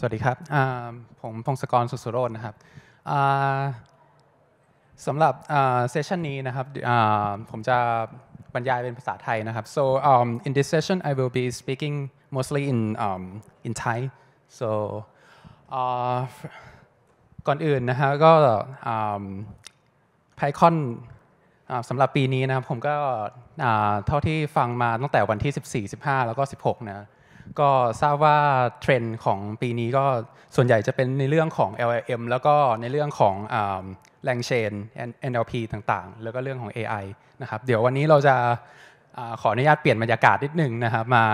สวัสดีครับผมพงศกร สุสุโรจน์นะครับสำหรับเซสชันนี้นะครับผมจะบรรยายเป็นภาษาไทยนะครับ so um, in this session I will be speaking mostly in um, in Thai so uh, ก่อนอื่นนะฮะก็ไพคอนสำหรับปีนี้นะครับผมก็เท่าที่ฟังมาตั้งแต่วันที่14 15 แล้วก็16นะก็ทราบว่าเทรนด์ของปีนี้ก็ส่วนใหญ่จะเป็นในเรื่องของ LLM แล้วก็ในเรื่องของแรงเชน NLP ต่างๆ แล้วก็เรื่องของ AI นะครับ เดี๋ยววันนี้เราจะขออนุญาตเปลี่ยนบรรยากาศนิดนึงนะครับมา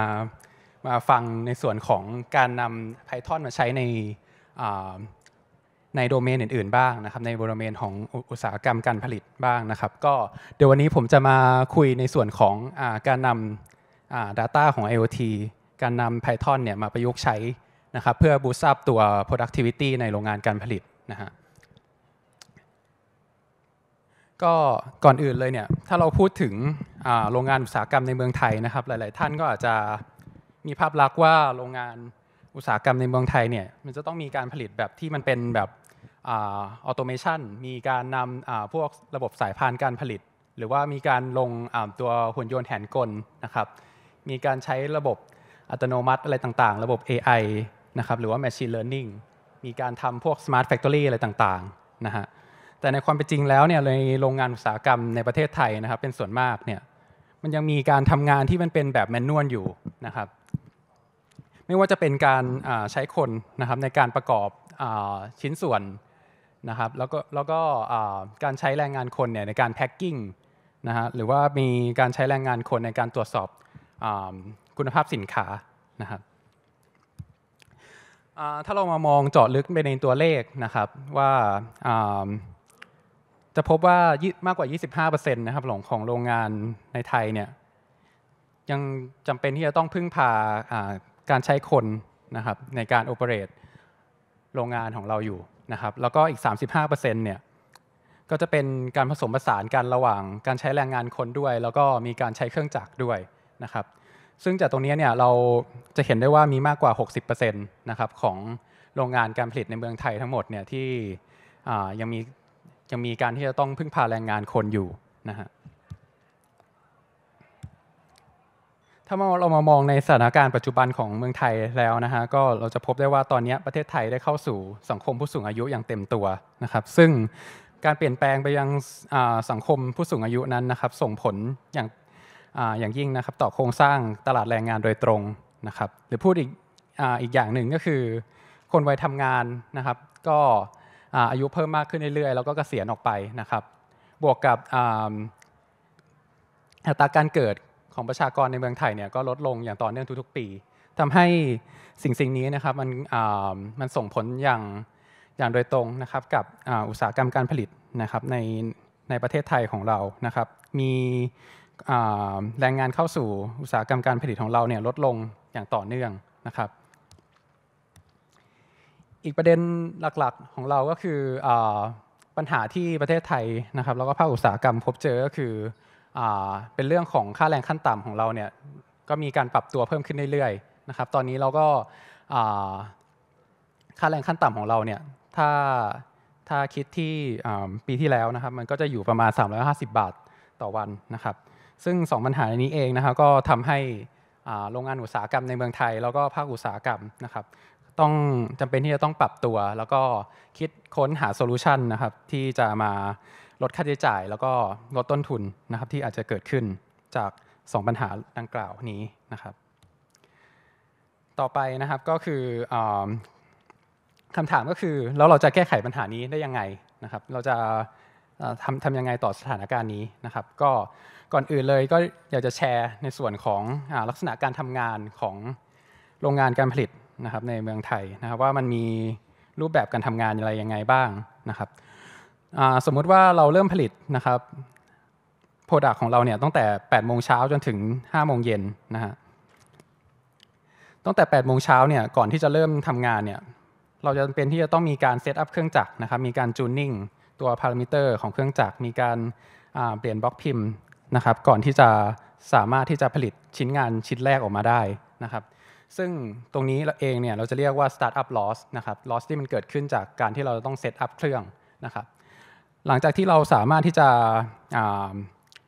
มาฟังในส่วนของการนำ Python มาใช้ในในโดเมนอื่นๆบ้างนะครับในโดเมนของอุตสาหกรรมการผลิตบ้างนะครับ ก็เดี๋ยววันนี้ผมจะมาคุยในส่วนของการนำ Data ของ IoT การนำ Python เนี่ยมาประยุกต์ใช้นะครับเพื่อบูสต์อัพตัว productivity ในโรงงานการผลิตนะฮะ ก็ก่อนอื่นเลยเนี่ยถ้าเราพูดถึงโรงงานอุตสาหกรรมในเมืองไทยนะครับหลาย ๆ ท่านก็อาจจะมีภาพลักษณ์ว่าโรงงานอุตสาหกรรมในเมืองไทยเนี่ยมันจะต้องมีการผลิตแบบที่มันเป็นแบบออโตเมชันมีการนำพวกระบบสายพานการผลิต หรือว่ามีการลงตัวหุ่นยนต์แหนกลนะครับ มีการใช้ระบบอัตโนมัติอะไรต่างๆ ระบบ AI นะครับ หรือว่า Machine Learning มีการทำพวก Smart Factory อะไรต่างๆ นะฮะ แต่ในความเป็นจริงแล้วเนี่ย ในโรงงานอุตสาหกรรมในประเทศไทยนะครับ เป็นส่วนมากเนี่ย มันยังมีการทำงานที่มันเป็นแบบแมนนวลอยู่นะครับ ไม่ว่าจะเป็นการใช้คนนะครับในการประกอบชิ้นส่วนนะครับ แล้วก็แล้วก็การใช้แรงงานคนเนี่ยในการแพ็กกิ้งนะฮะ หรือว่ามีการใช้แรงงานคนในการตรวจสอบคุณภาพสินค้านะครับถ้าเรามามองเจาะลึกไปในตัวเลขนะครับว่าจะพบว่ามากกว่า 25%นะครับของของโรงงานในไทยเนี่ยยังจำเป็นที่จะต้องพึ่งพาการใช้คนนะครับในการโอเปเรตโรงงานของเราอยู่นะครับแล้วก็อีก 35%เนี่ยก็จะเป็นการผสมผสานกันระหว่างการใช้แรงงานคนด้วย แล้วก็มีการใช้เครื่องจักรด้วยนะครับ ซึ่งจากตรงนี้เนี่ยเราจะเห็นได้ว่ามีมากกว่า 60%นะครับของโรงงานการผลิตในเมืองไทยทั้งหมดเนี่ยที่ยังมียังมีการที่จะต้องพึ่งพาแรงงานคนอยู่นะฮะ ถ้าเรามามองในสถานการณ์ปัจจุบันของเมืองไทยแล้วนะฮะก็เราจะพบได้ว่าตอนนี้ประเทศไทยได้เข้าสู่สังคมผู้สูงอายุอย่างเต็มตัวนะครับซึ่งการเปลี่ยนแปลงไปยังสังคมผู้สูงอายุนั้นนะครับส่งผลอย่างอย่างยิ่งนะครับต่อโครงสร้างตลาดแรงงานโดยตรงนะครับหรือพูดอีกอีกอย่างหนึ่งก็คือคนวัยทำงานนะครับ ก็อายุเพิ่มมากขึ้นเรื่อยๆ แล้วก็เกษียณออกไปนะครับ บวกกับอัตราการเกิดของประชากรในเมืองไทยเนี่ยก็ลดลงอย่างต่อเนื่องทุกๆปี ทำให้สิ่งสิ่งนี้นะครับมันมันส่งผลอย่างอย่างโดยตรงนะครับกับอุตสาหกรรมการผลิตนะครับในในประเทศไทยของเรานะครับมีแรงงานเข้าสู่อุตสาหกรรมการผลิตของเราเนี่ยลดลงอย่างต่อเนื่องนะครับ อีกประเด็นหลักๆของเราก็คืออปัญหาที่ประเทศไทยนะครับ แล้วก็ภาคอุตสาหกรรมพบเจอก็คืออเป็นเรื่องของค่าแรงขั้นต่ำของเราเนี่ยก็มีการปรับตัวเพิ่มขึ้นเรื่อยๆนะครับ ตอนนี้เราก็ค่าแรงขั้นต่ำของเราเนี่ยถ้าถ้าคิดที่ปีที่แล้วนะครับ มันก็จะอยู่ประมาณ 350 บาทต่อวันนะครับซึ่ง2ปัญหานี้เองนะครับก็ทำให้โรงงานอุตสาหกรรมในเมืองไทย แล้วก็ภาคอุตสาหกรรมนะครับต้องจำเป็นที่จะต้องปรับตัว แล้วก็คิดค้นหาโซลูชันนะครับที่จะมาลดค่าใช้จ่าย แล้วก็ลดต้นทุนนะครับที่อาจจะเกิดขึ้นจาก 2 ปัญหาดังกล่าวนี้นะครับ ต่อไปนะครับก็คืออคำถามก็คือแล้วเราจะแก้ไขปัญหานี้ได้ยังไงนะครับเราจะทำทำยังไงต่อสถานการณ์นี้นะครับ ก็ก่อนอื่นเลยก็อยากจะแชร์ในส่วนของอลักษณะการทำงานของโรงงานการผลิตนะครับในเมืองไทยนะครับว่ามันมีรูปแบบการทำงานอะไรยังไงบ้างนะครับสมมุติว่าเราเริ่มผลิตนะครับโปรดักของเราเนี่ยตั้งแต่8โมงเช้าจนถึง5โมงเย็นนะฮะตั้งแต่8โมงเช้าเนี่ยก่อนที่จะเริ่มทำงานเนี่ยเราจะเป็นที่จะต้องมีการเซตอัพเครื่องจักรนะครับมีการจูนนิ่งตัวพารามิเตอร์ของเครื่องจักรมีการเปลี่ยนบล็อกพิมพ์นะครับก่อนที่จะสามารถที่จะผลิตชิ้นงานชิ้นแรกออกมาได้นะครับซึ่งตรงนี้เราเองเนี่ยเราจะเรียกว่า startup loss นะครับ loss ที่มันเกิดขึ้นจากการที่เราต้องเซตอัพเครื่องนะครับหลังจากที่เราสามารถที่จะ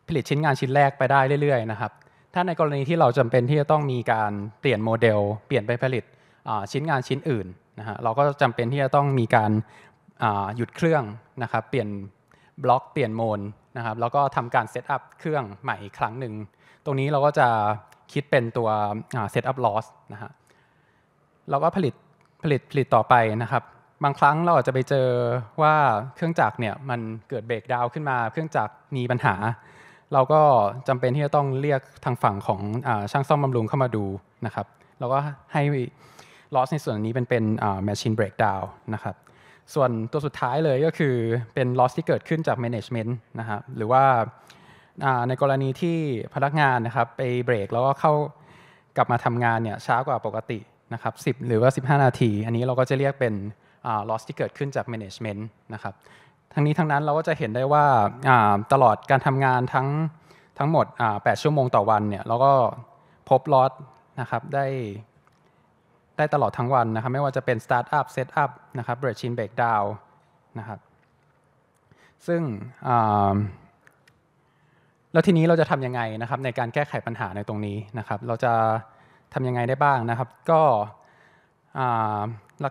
ผลิตชิ้นงานชิ้นแรกไปได้เรื่อยๆนะครับถ้าในกรณีที่เราจำเป็นที่จะต้องมีการเปลี่ยนโมเดลเปลี่ยนไปผลิตชิ้นงานชิ้นอื่นนะฮะเราก็จำเป็นที่จะต้องมีการหยุดเครื่องนะครับเปลี่ยนบล็อก เปลี่ยนโมนนะครับแล้วก็ทำการเซตอัพเครื่องใหม่อีกครั้งหนึ่งตรงนี้เราก็จะคิดเป็นตัวเซตอัพลอสนะฮะเราก็ผลิตผลิตผลิตต่อไปนะครับบางครั้งเราอาจจะไปเจอว่าเครื่องจักรเนี่ยมันเกิดเบรกดาวขึ้นมาเครื่องจักรมีปัญหา เราก็จำเป็นที่จะต้องเรียกทางฝั่งของอช่างซ่อมบำรุงเข้ามาดูนะครับเราก็ให้ลอสในส่วนนี้เป็นเป็นแมชชีนเบรกดาวนะครับส่วนตัวสุดท้ายเลยก็คือเป็น loss ที่เกิดขึ้นจาก management นะครับหรือว่าในกรณีที่พนักงานนะครับไปเบรกแล้วก็เข้ากลับมาทำงานเนี่ยช้ากว่าปกตินะครับ10 หรือว่า15 นาที อันนี้เราก็จะเรียกเป็น loss ที่เกิดขึ้นจาก management นะครับทั้งนี้ทั้งนั้นเราก็จะเห็นได้ว่าตลอดการทำงานทั้งทั้งหมด8ชั่วโมงต่อวันเนี่ยเราก็พบ loss นะครับได้ได้ตลอดทั้งวันนะครับไม่ว่าจะเป็นสตาร์ทอัพเซตอัพนะครับเบรชินเบรกดาวนะครับซึ่งแล้วทีนี้เราจะทำยังไงนะครับในการแก้ไขปัญหาในตรงนี้นะครับเราจะทำยังไงได้บ้างนะครับก็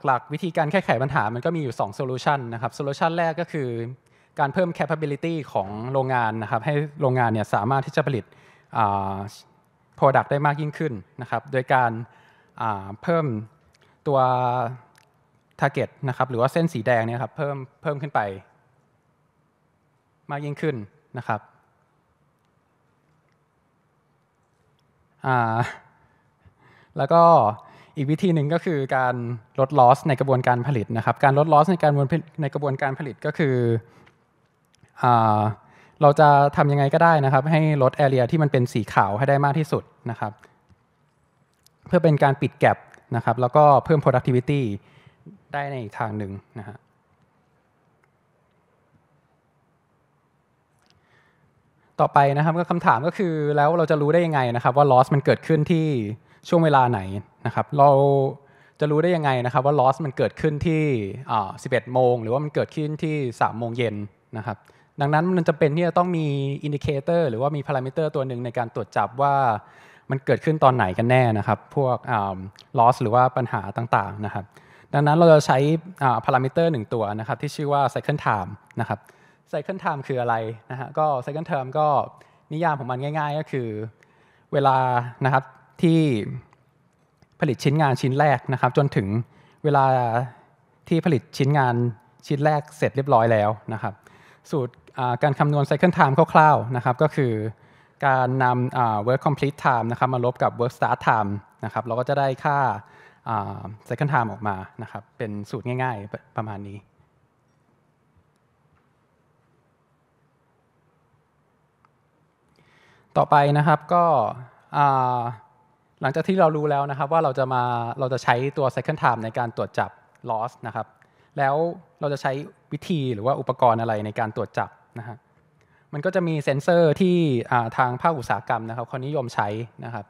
หลักๆ วิธีการแก้ไขปัญหามันก็มีอยู่2 solution นะครับโซลูชันแรกก็คือการเพิ่ม capability ของโรงงานนะครับให้โรงงานเนี่ยสามารถที่จะผลิต product ได้มากยิ่งขึ้นนะครับโดยการเพิ่มตัว target นะครับ หรือว่าเส้นสีแดงเนี่ยครับเพิ่มเพิ่มขึ้นไป มากยิ่งขึ้นนะครับแล้วก็อีกวิธีหนึ่งก็คือการลดลอสในกระบวนการผลิตนะครับ การลดลอสในการในกระบวนการผลิตก็คืออเราจะทำยังไงก็ได้นะครับ ให้ลดแอเรีย ที่มันเป็นสีขาวให้ได้มากที่สุดนะครับื่อเป็นการปิดแกลบนะครับแล้วก็เพิ่ม productivity ได้ในอีกทางหนึ่งนะฮะต่อไปนะครับก็คำถามก็คือแล้วเราจะรู้ได้ยังไงนะครับว่า loss มันเกิดขึ้นที่ช่วงเวลาไหนนะครับเราจะรู้ได้ยังไงนะครับว่า loss มันเกิดขึ้นที่ 11 โมงหรือว่ามันเกิดขึ้นที่ 3 โมงเย็นนะครับดังนั้นมันจะเป็นที่จะต้องมีอินดิเคเตอร์หรือว่ามีพารามิเตอร์ตัวหนึ่งในการตรวจจับว่ามันเกิดขึ้นตอนไหนกันแน่นะครับ พวก loss หรือว่าปัญหาต่างๆ นะครับดังนั้นเราจะใช้พารามิเตอร์หนึ่งตัวนะครับที่ชื่อว่า cycle time นะครับ cycle time คืออะไรนะฮะก็ cycle time ก็นิยามของมันง่ายๆ ก็คือ เวลานะครับที่ผลิตชิ้นงานชิ้นแรกนะครับ จนถึงเวลาที่ผลิตชิ้นงานชิ้นแรกเสร็จเรียบร้อยแล้วนะครับ สูตรการคำนวณ cycle time คร่าวๆ นะครับก็คือการนำ work complete time นะครับมาลบกับ work start time นะครับเราก็จะได้ค่า second time ออกมานะครับ เป็นสูตรง่ายๆประมาณนี้ ต่อไปนะครับก็หลังจากที่เรารู้แล้วนะครับว่าเราจะมาเราจะใช้ตัว second time ในการตรวจจับ loss นะครับ แล้วเราจะใช้วิธีหรือว่าอุปกรณ์อะไรในการตรวจจับนะครับมันก็จะมีเซ็นเซอร์ที่ทางภาคอุตสาหกรรมนะครับเขานิยมใช้นะครับ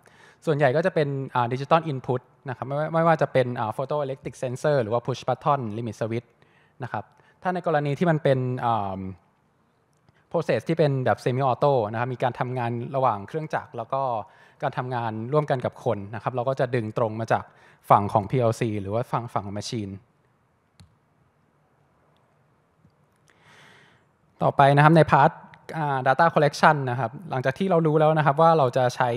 ส่วนใหญ่ก็จะเป็นดิจิตอลอินพุตนะครับไม่ไม่ว่าจะเป็นโฟโตอิเล็กทริกเซนเซอร์หรือว่าพุชบัตตอนลิมิตสวิตนะครับถ้าในกรณีที่มันเป็นโปรเซสที่เป็นแบบเซมิออโต้นะครับมีการทำงานระหว่างเครื่องจักร แล้วก็การทำงานร่วมกันกับคนนะครับเราก็จะดึงตรงมาจากฝั่งของ PLC หรือว่าฝั่งฝั่งของม a ช h i ต่อไปนะครับในพาร์ท data collection นะครับหลังจากที่เรารู้แล้วนะครับว่าเราจะใช้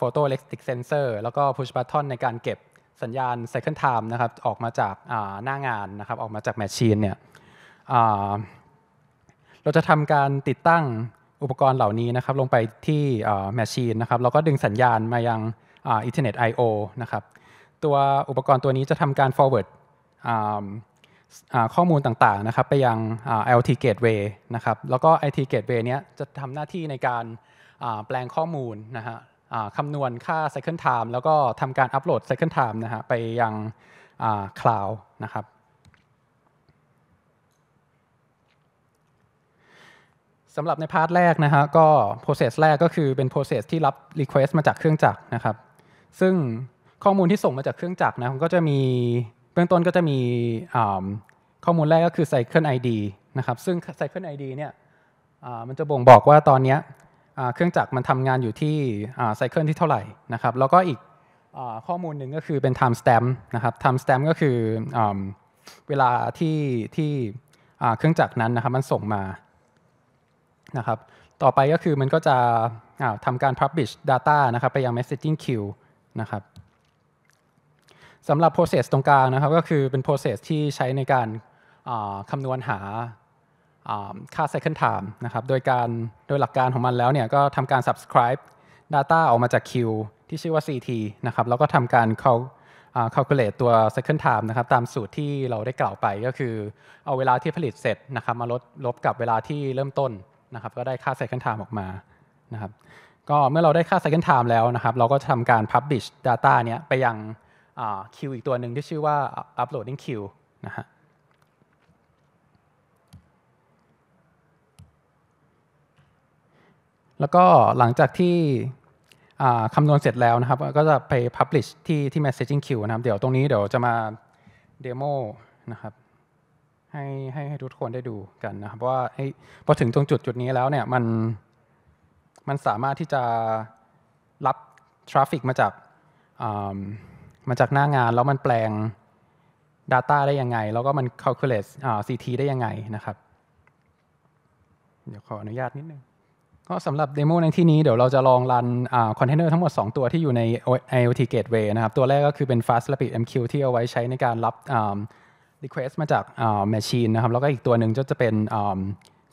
photo electric sensor แล้วก็ push button ในการเก็บสัญญาณ second time นะครับออกมาจากหน้างานนะครับออกมาจากแมชชีนเนี่ยเราจะทำการติดตั้งอุปกรณ์เหล่านี้นะครับลงไปที่แมชชีนนะครับแล้วก็ดึงสัญญาณมายังอินเทอร์เน็ต I/O นะครับ ตัวอุปกรณ์ตัวนี้จะทำการ forward ข้อมูลต่างๆนะครับไปยัง LT Gateway นะครับแล้วก็ IT Gateway เนี้ยจะทำหน้าที่ในการแปลงข้อมูลนะฮะคำนวณค่า c y c l e Time แล้วก็ทำการอัปโหลด c y c l e Time นะฮะไปยัง Cloud นะครับสำหรับในพาร์ทแรกนะฮะก็ process แรกก็คือเป็น process ที่รับ request มาจากเครื่องจักรนะครับ ซึ่งข้อมูลที่ส่งมาจากเครื่องจักรนะก็จะมีเบื้องต้นก็จะมีข้อมูลแรกก็คือ Cycle ID นะครับ ซึ่ง Cycle ID เนี่ยมันจะบ่งบอกว่าตอนนี้เครื่องจักรมันทำงานอยู่ที่ไซเคิลที่เท่าไหร่นะครับ แล้วก็อีกข้อมูลหนึ่งก็คือเป็น time stamp นะครับ time stamp ก็คืออเวลาที่ที่เครื่องจักรนั้นนะครับมันส่งมานะครับ ต่อไปก็คือมันก็จะทำการ publish data นะครับไปยัง messaging queue นะครับสำหรับ process ตรงกลางนะครับก็คือเป็น process ที่ใช้ในการคำนวณหาค่า second time นะครับโดยการโดยหลักการของมันแล้วเนี่ยก็ทำการ subscribe data ออกมาจากคิวที่ชื่อว่า CT นะครับแล้วก็ทำการ calculate ตัว second time นะครับตามสูตรที่เราได้กล่าวไปก็คือเอาเวลาที่ผลิตเสร็จนะครับมาลดลบกับเวลาที่เริ่มต้นนะครับ ก็ได้ค่า second time ออกมานะครับก็เมื่อเราได้ค่า second time แล้วนะครับ เราก็ทำการ publish data เนี้ยไปยังคิวอีกตัวหนึ่งที่ชื่อว่า uploading queue นะฮะ แล้วก็หลังจากที่คำนวณเสร็จแล้วนะครับ ก็จะไป publish ที่ที่ messaging queue นะครับเดี๋ยวตรงนี้เดี๋ยวจะมาเดโมนะครับให้ให้ให้ทุกคนได้ดูกันนะครับว่าพอถึงตรงจุดจุดนี้แล้วเนี่ยมันมันสามารถที่จะรับทราฟฟิกมาจากอมาจากหน้างาน แล้วมันแปลง Data ได้ยังไง แล้วก็มัน calculate อ่า CT ได้ยังไงนะครับ เดี๋ยวขออนุญาตนิดนึงก็สำหรับเดโมในที่นี้เดี๋ยวเราจะลองรันคอนเทนเนอร์ทั้งหมด 2 ตัวที่อยู่ใน IoT Gateway นะครับ ตัวแรกก็คือเป็น Fast Rapid MQ ที่เอาไว้ใช้ในการรับ request มาจาก machine นะครับแล้วก็อีกตัวหนึ่งก็จะเป็น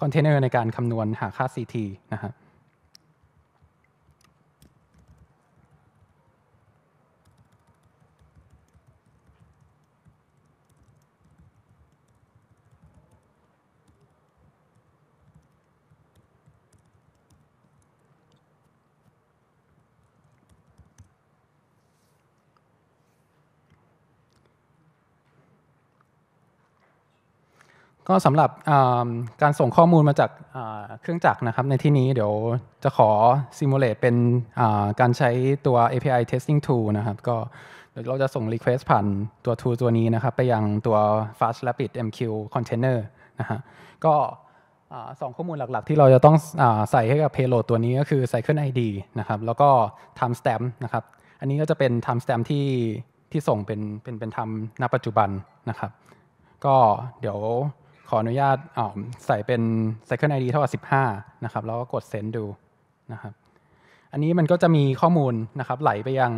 คอนเทนเนอร์ในการคำนวณหาค่า CT นะครับก็สำหรับการส่งข้อมูลมาจากเครื่องจักรนะครับ ในที่นี้เดี๋ยวจะขอซิมูเลตเป็นการใช้ตัว API testing tool นะครับก็เดี๋ยวเราจะส่ง request ผ่าน ตัว tool ตัวนี้นะครับไปยังตัว fast rapid MQ container นะฮะก็สองข้อมูลหลักๆ ที่เราจะต้องอใส่ให้กับ payload ตัวนี้ก็คือ cycle ID นะครับแล้วก็ timestamp นะครับอันนี้ก็จะเป็น timestamp ที่ที่ส่งเป็นเป็นเป็นทำณปัจจุบันนะครับ ก็เดี๋ยวขออนุญาตใส่เป็น second ID เท่ากับ 15 นะครับ แล้วก็กด send ดูนะครับ อันนี้มันก็จะมีข้อมูลนะครับ ไหลไปยัง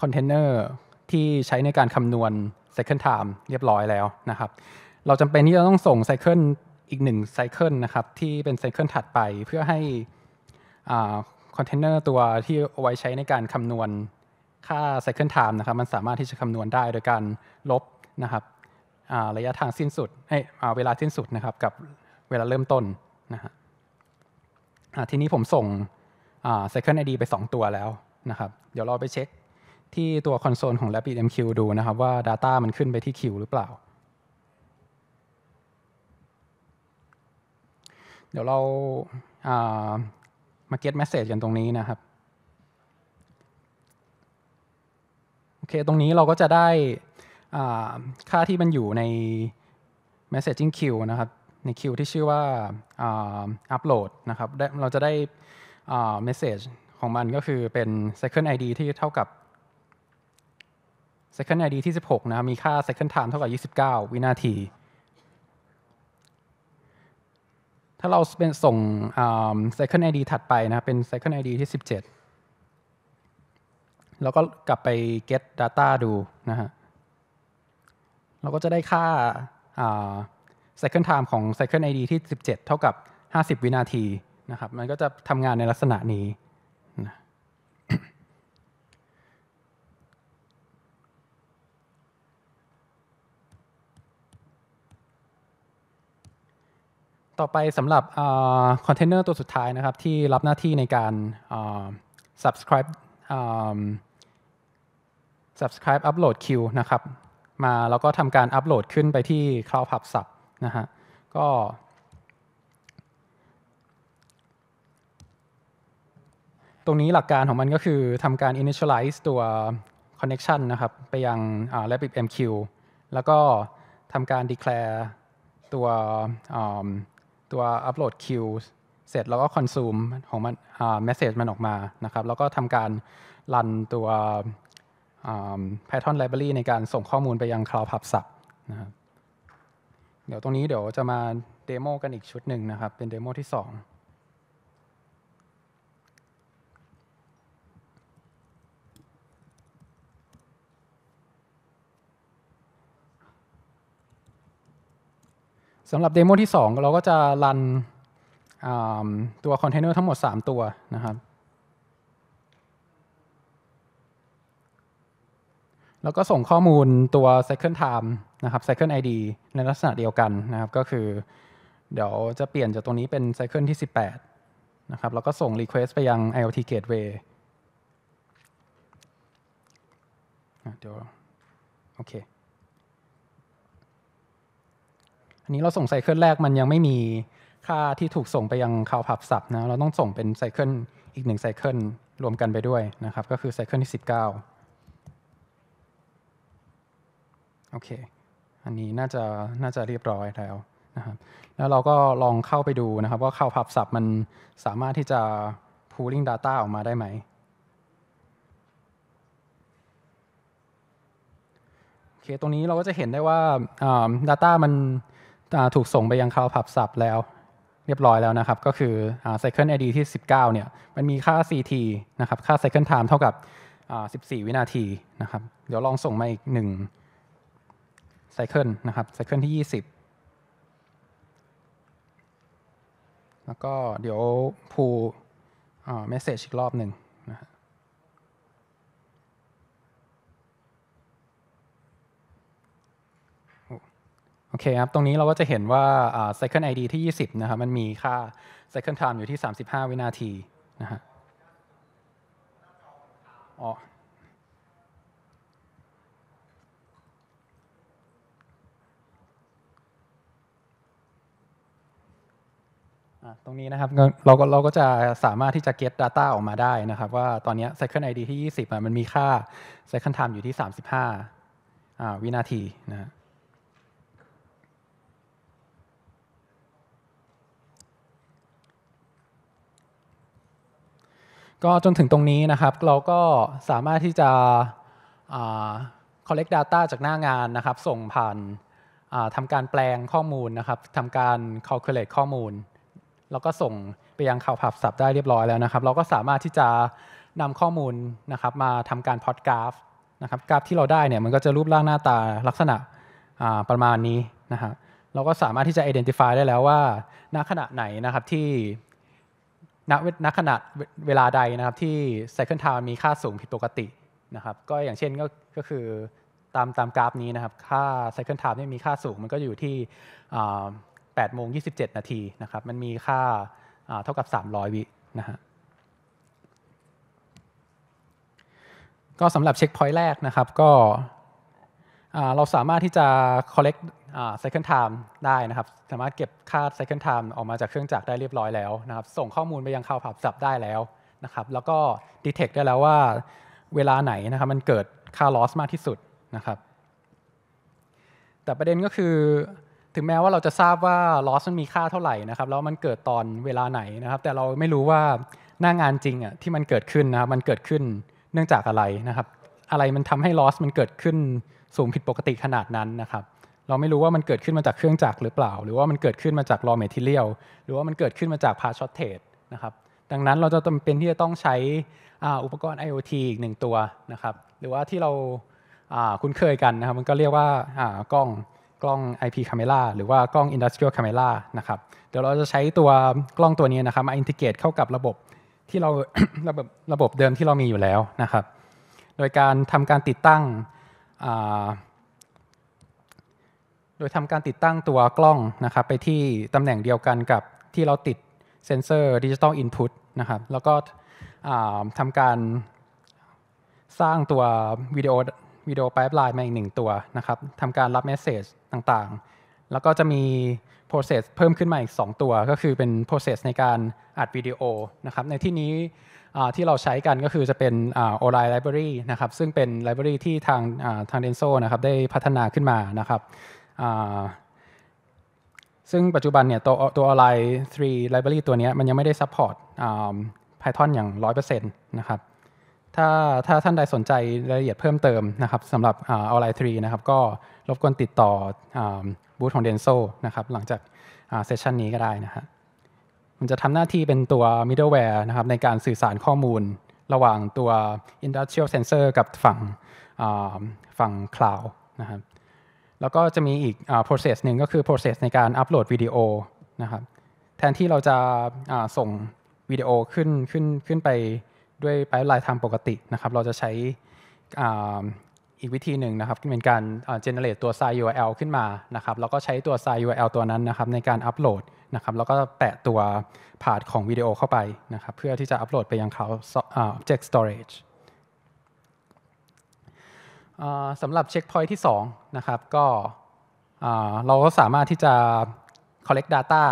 คอนเทนเนอร์ที่ใช้ในการคำนวณ second time เรียบร้อยแล้วนะครับ เราจำเป็นที่จะต้องส่ง cycle อีกหนึ่ง cycle นะครับ ที่เป็น cycle ถัดไปเพื่อให้คอนเทนเนอร์ตัวที่เอาไว้ใช้ในการคำนวณค่า cycle time นะครับ มันสามารถที่จะคำนวณได้โดยการลบนะครับระยะทางสิ้นสุดเอ้เวลาสิ้นสุดนะครับกับเวลาเริ่มต้นนะฮะทีนี้ผมส่ง Second ID ไป 2 ตัวแล้วนะครับ เดี๋ยวเราไปเช็คที่ตัวคอนโซลของ r a b i t m q ดูนะครับว่า Data มันขึ้นไปที่ Q หรือเปล่า เดี๋ยวเราามา k e t message กันตรงนี้นะครับ โอเค ตรงนี้เราก็จะได้ค่าที่มันอยู่ใน messaging queue นะครับ ในคิวที่ชื่อว่า upload นะครับ เราจะได้ message ของมันก็คือเป็น second ID ที่เท่ากับ second ID ที่ 16 นะมีค่า second time เท่ากับ 29 วินาที ถ้าเราเป็นส่ง second ID ถัดไปนะเป็น second ID ที่ 17 แล้วก็กลับไป get data ดูนะฮะเราก็จะได้ค่า second time ของ second ID ที่ 17 เท่ากับ 50 วินาทีนะครับ มันก็จะทำงานในลักษณะนี้ ต่อไปสำหรับคอนเทนเนอร์ตัวสุดท้ายนะครับที่รับหน้าที่ในการ subscribe subscribe upload queue นะครับมาแล้วก็ทำการอัปโหลดขึ้นไปที่ Cloud Pub Sub นะฮะก็ ตรงนี้หลักการของมันก็คือทำการ initialize ตัว connection นะครับไปยัง RabbitMQ แล้วก็ทำการ declare ตัวตัว upload queue เสร็จแล้วก็ consume ของมัน message มันออกมานะครับ แล้วก็ทำการ run ตัว Python library ในการส่งข้อมูลไปยัง Cloud Pub Sub นะครับเดี๋ยวตรงนี้เดี๋ยวจะมาเดโมกันอีกชุดหนึ่งนะครับ เป็นเดโมที่2สำหรับเดโมที่2 เราก็จะรันตัวคอนเทนเนอร์ทั้งหมด 3 ตัวนะครับแล้วก็ส่งข้อมูลตัว second time นะครับ second ID ในลักษณะเดียวกันนะครับ ก็คือเดี๋ยวจะเปลี่ยนจากตรงนี้เป็น second ที่ 18นะครับแล้วก็ส่ง request ไปยัง IoT gateway เดี๋ยวโอเคอันนี้เราส่งไซเคิลแรกมันยังไม่มีค่าที่ถูกส่งไปยังคาวพับสับนะ เราต้องส่งเป็นไซเคิลอีกหนึ่งไซเคิลรวมกันไปด้วยนะครับ ก็คือไซเคิลที่ 19โอเค อันนี้น่าจะน่าจะเรียบร้อยแล้วนะครับ แล้วเราก็ลองเข้าไปดูนะครับ ว่าเข้าพับซับมันสามารถที่จะ pulling data ออกมาได้ไหมโอเค ตรงนี้เราก็จะเห็นได้ว่า data มันถูกส่งไปยังเข้าพับซับแล้วเรียบร้อยแล้วนะครับ ก็คือ Cycle ID ที่ 19เนี่ยมันมีค่า CT นะครับ ค่า Cycle Time เท่ากับ 14 วินาทีนะครับ เดี๋ยวลองส่งมาอีกหนึ่งไซเคิลนะครับไซเคิลที่ 20 แล้วก็ เดี๋ยวพูเมสเซจอีก รอบหนึ่งนะโอเคครับ ตรงนี้เราก็จะเห็นว่า Cycle ID ที่ 20นะครับมันมีค่า Cycle Time อยู่ที่ 35 วินาทีนะฮะอ๋อตรงนี้นะครับเราก็เราก็จะสามารถที่จะเก็ต Data ออกมาได้นะครับ ว่าตอนนี้ Second ID ที่ 20มันมีค่า Second Time อยู่ที่ 35วินาทีนะก็จนถึงตรงนี้นะครับเราก็สามารถที่จะ collect data จากหน้างานนะครับ ส่งผ่านทำการแปลงข้อมูลนะครับทำการ calculate ข้อมูลแล้วก็ส่งไปยังข่าวผับสับได้เรียบร้อยแล้วนะครับ เราก็สามารถที่จะนำข้อมูลนะครับ มาทำการพอดกราฟนะครับกราฟที่เราได้เนี่ยมันก็จะรูปร่างหน้าตาลักษณะประมาณนี้นะฮะเราก็สามารถที่จะ identify ได้แล้วว่าณขณะไหนนะครับที่ณณขณะเวลาใดนะครับที่ c y c l e time มีค่าสูงผิดปกตินะครับ ก็อย่างเช่นก็ก็คือตามตามกราฟนี้นะครับ ค่า c y c l e time ที่มีค่าสูง มันก็อยู่ที่8โมง 27 นาทีนะครับมันมีค่าเท่ากับ 300 วินะฮะก็สำหรับเช็คพอยต์แรกนะครับก็เราสามารถที่จะ collect second time ได้นะครับ สามารถเก็บค่า second time ออกมาจากเครื่องจักรได้เรียบร้อยแล้วนะครับ ส่งข้อมูลไปยังข่าวผับสับได้แล้วนะครับแล้วก็ detect ได้แล้วว่าเวลาไหนนะครับมันเกิดค่า loss มากที่สุดนะครับ แต่ประเด็นก็คือถึงแม้ว่าเราจะทราบว่าลอสมันมีค่าเท่าไหร่นะครับแล้วมันเกิดตอนเวลาไหนนะครับแต่เราไม่รู้ว่าหน้างานจริงอ่ะที่มันเกิดขึ้นนะครับมันเกิดขึ้นเนื่องจากอะไรนะครับอะไรมันทำให้ลอสมันเกิดขึ้นสูงผิดปกติขนาดนั้นนะครับเราไม่รู้ว่ามันเกิดขึ้นมาจากเครื่องจักรหรือเปล่า หรือว่ามันเกิดขึ้นมาจากรอเมทิเลียลหรือว่ามันเกิดขึ้นมาจากพาช็อตเทสนะครับดังนั้นเราจะจำเป็นที่จะต้องใช้อุปกรณ์ IoT อีกหนึ่งตัวนะครับหรือว่าที่เราคุ้นเคยกันนะครับมันก็เรียกว่ากล้องกล้อง IP camera หรือว่ากล้อง industrial camera นะครับ เดี๋ยวเราจะใช้ตัวกล้องตัวนี้นะครับ มาอินทิเกตเข้ากับระบบที่เรา ระบบระบบเดิมที่เรามีอยู่แล้วนะครับ โดยการทำการติดตั้ง โดยทำการติดตั้งตัวกล้องนะครับไปที่ตำแหน่งเดียวกันกับที่เราติดเซนเซอร์ดิจิตอลอินพุตนะครับ แล้วก็ทำการสร้างตัววิดีโอวิดีโอไปลายมาอีกหนึ่งตัวนะครับทำการรับเมสเซจต่างๆ แล้วก็จะมี Process เพิ่มขึ้นมาอีก2ตัว ก็คือเป็น Process ในการอัดวิดีโอนะครับ ในที่นี้ที่เราใช้กันก็คือจะเป็นอ n ไลน์ไลบรารีนะครับ ซึ่งเป็นไลบรารีที่ทางทางเดนโซนะครับได้พัฒนาขึ้นมานะครับ ซึ่งปัจจุบันเนี่ยตัวตัวไลน์ n e 3ไลบรารีตัวนี้มันยังไม่ได้ซัพพอร์ Python อย่าง100%นะครับถ้าถ้าท่านใดสนใจรายละเอียดเพิ่มเติมนะครับสำหรับเอาไลน์ทรีนะครับก็ รบกวนติดต่อบูธของเดนโซนะครับหลังจากเซสชันนี้ก็ได้นะฮะมันจะทำหน้าที่เป็นตัว middleware นะครับในการสื่อสารข้อมูลระหว่างตัว industrial sensor กับฝั่งฝั่ง cloud นะครับแล้วก็จะมีอีก process หนึ่งก็คือ process ในการอัปโหลดวิดีโอนะครับแทนที่เราจะส่งวิดีโอขึ้นขึ้นขึ้นไปด้วยไปลายทางปกตินะครับ เราจะใช้อีกวิธีหนึ่งนะครับเป็นการเจเนเรตตัวไซ URL ขึ้นมา นะครับ แล้วก็ใช้ตัวไซ URL ตัวนั้นนะครับ ในการอัปโหลดนะครับ แล้วก็แปะตัวพาดของวิดีโอเข้าไปนะครับ เพื่อที่จะอัปโหลดไปยังเขา object storage สำหรับเช็คพอยที่2 นะครับ ก็เราก็สามารถที่จะ collect data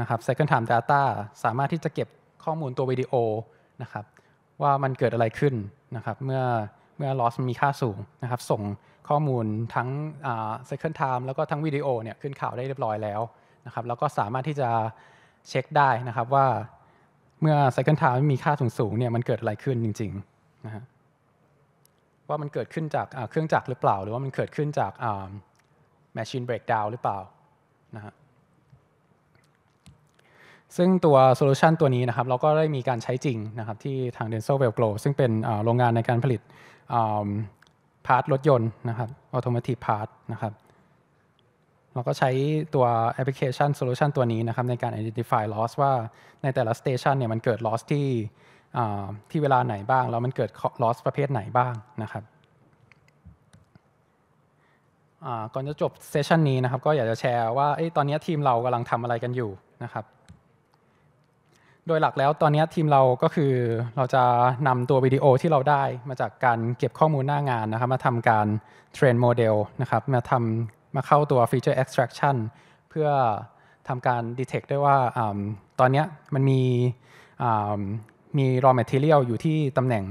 นะครับ second time data สามารถที่จะเก็บข้อมูลตัววิดีโอนะครับว่ามันเกิดอะไรขึ้นนะครับ เมื่อเมื่อ loss มีค่าสูงนะครับ ส่งข้อมูลทั้ง second time แล้วก็ทั้งวิดีโอเนี่ยขึ้นข่าวได้เรียบร้อยแล้วนะครับแล้วก็สามารถที่จะเช็คได้นะครับว่าเมื่อ second time มีค่าสูงสูงเนี่ยมันเกิดอะไรขึ้นจริงๆนะฮะว่ามันเกิดขึ้นจากเครื่องจักรหรือเปล่า หรือว่ามันเกิดขึ้นจาก machine breakdown หรือเปล่านะฮะซึ่งตัวโซลูชันตัวนี้นะครับ เราก็ได้มีการใช้จริงนะครับที่ทาง d e n s o เว l g ก o ซึ่งเป็นโรงงานในการผลิตพาร์ทรถยนต์นะครับอัตโนมัติพาร์ t นะครับ เราก็ใช้ตัวแอปพลิเคชันโซลูชันตัวนี้นะครับในการ identify loss ว่าในแต่ละสเตชันเนี่ยมันเกิด loss ที่ที่เวลาไหนบ้างแล้วมันเกิด loss ประเภทไหนบ้างนะครับก่อนจะจบเซสชันนี้นะครับ ก็อยากจะแชร์ว่าอตอนนี้ทีมเรากำลังทำอะไรกันอยู่นะครับโดยหลักแล้วตอนนี้ทีมเราก็คือเราจะนำตัววิดีโอที่เราได้มาจากการเก็บข้อมูลหน้างานนะครับ มาทำการเทรนโมเดลนะครับมาทำมาเข้าตัวฟีเจอร์ extraction เพื่อทำการ detect ได้ว่าตอนนี้มันมีมี raw material อยู่ที่ตำแหน่ง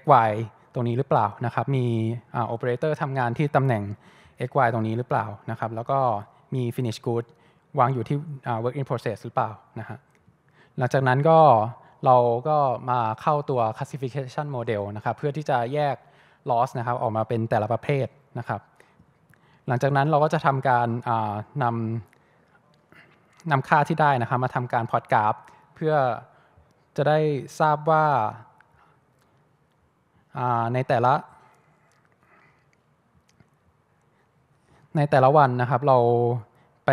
x y ตรงนี้หรือเปล่านะครับ มี operator ทำงานที่ตำแหน่ง x y ตรงนี้หรือเปล่านะครับ แล้วก็มี finish good วางอยู่ที่ work in process หรือเปล่านะครับหลังจากนั้นก็ เราก็มาเข้าตัว classification model นะครับ เพื่อที่จะแยก loss นะครับออกมาเป็นแต่ละประเภทนะครับ หลังจากนั้นเราก็จะทำการนำนำค่าที่ได้นะครับมาทำการพอดกราฟ เพื่อจะได้ทราบว่าในแต่ละ ในแต่ละวันนะครับ เราไป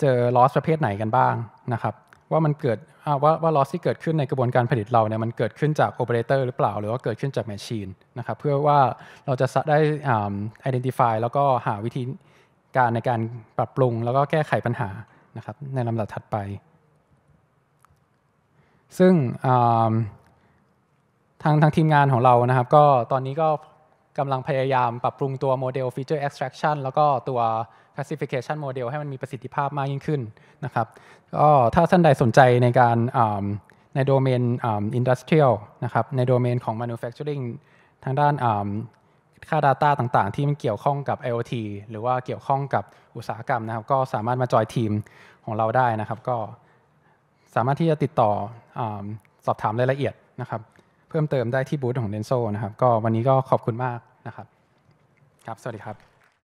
เจอลอสประเภทไหนกันบ้างนะครับว่ามันเกิดว่าว่าลอสที่เกิดขึ้นในกระบวนการผลิตเราเนี่ยมันเกิดขึ้นจากโอเปอเรเตอร์หรือเปล่าหรือว่าเกิดขึ้นจากแมชชีนนะครับเพื่อว่าเราจะได้ไดีนติฟายแล้วก็หาวิธีการในการปรับปรุง แล้วก็แก้ไขปัญหานะครับในลำดับถัดไป ซึ่งทางทางทีมงานของเรานะครับ ก็ตอนนี้ก็กำลังพยายามปรับปรุงตัวโมเดล feature extraction แล้วก็ตัว classification model ให้มันมีประสิทธิภาพมากยิ่งขึ้นนะครับ ก็ถ้าท่านใดสนใจในการในโดเมน industrial นะครับในโดเมนของ manufacturing ทางด้านค่า Data ต่างๆ ที่มันเกี่ยวข้องกับ IoT หรือว่าเกี่ยวข้องกับอุตสาหกรรมนะครับ ก็สามารถมาจอยทีมของเราได้นะครับ ก็สามารถที่จะติดต่ออสอบถามรายละเอียดนะครับ เพิ่มเติมได้ที่บูธของเดนโซนะครับ ก็วันนี้ก็ขอบคุณมากนะครับ ครับสวัสดีครับ